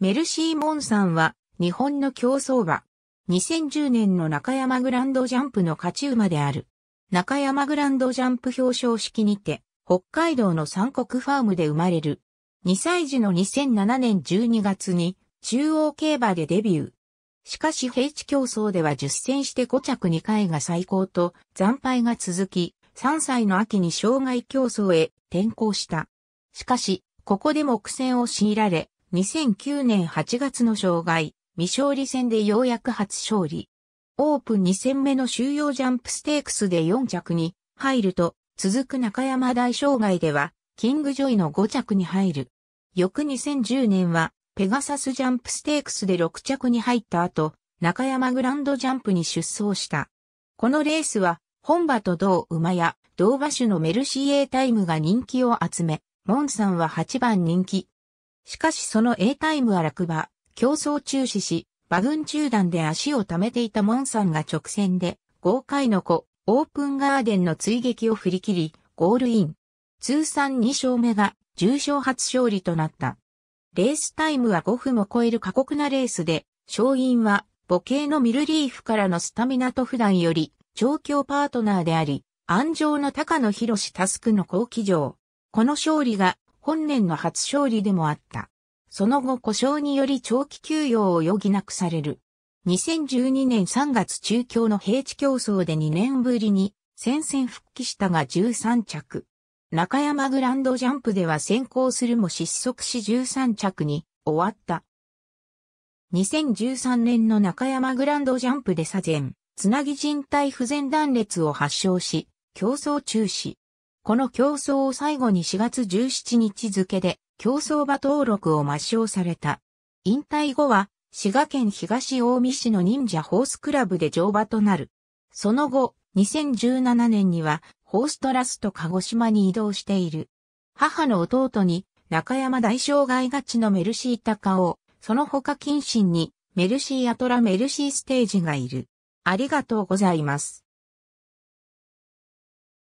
メルシー・モンさんは、日本の競走馬。2010年の中山グランドジャンプの勝ち馬である。中山グランドジャンプ表彰式にて、北海道の三国ファームで生まれる。2歳児の2007年12月に中央競馬でデビュー。しかし平地競争では10戦して5着2回が最高と惨敗が続き、3歳の秋に障害競争へ転向した。しかし、ここでも苦戦を強いられ、2009年8月の障害、未勝利戦でようやく初勝利。オープン2戦目の収容ジャンプステークスで4着に入ると、続く中山大障害では、キングジョイの5着に入る。翌2010年は、ペガサスジャンプステークスで6着に入った後、中山グランドジャンプに出走した。このレースは、本場と同馬や同馬種のメルシーエータイムが人気を集め、モンさんは8番人気、しかしその A タイムは落馬、競争中止し、馬群中断で足を溜めていたモンさんが直線で、豪快の子、オープンガーデンの追撃を振り切り、ゴールイン。通算2勝目が、重賞初勝利となった。レースタイムは5分を超える過酷なレースで、勝因は、母系のミルリーフからのスタミナと普段より、調教パートナーであり、安城の高野博士タスクの後期上。この勝利が、本年の初勝利でもあった。その後故障により長期休養を余儀なくされる。2012年3月中京の平地競争で2年ぶりに戦線復帰したが13着。中山グランドジャンプでは先行するも失速し13着に終わった。2013年の中山グランドジャンプで左前、つなぎ人体不全断裂を発症し、競争中止。この競争を最後に4月17日付で競走馬登録を抹消された。引退後は滋賀県東近江市の忍者ホースクラブで乗馬となる。その後、2017年にはホーストラスト鹿児島に移動している。母の弟に中山大障害がちのメルシー高オ、その他近親にメルシーアトラメルシーステージがいる。ありがとうございます。